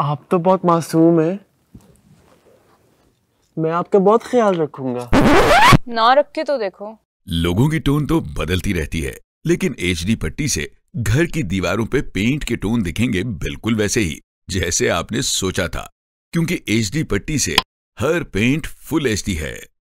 आप तो बहुत मासूम है मैं आपका बहुत ख्याल रखूंगा ना रख के तो देखो लोगों की टोन तो बदलती रहती है लेकिन एच पट्टी से घर की दीवारों पे पेंट के टोन दिखेंगे बिल्कुल वैसे ही जैसे आपने सोचा था क्योंकि एच पट्टी से हर पेंट फुल एच है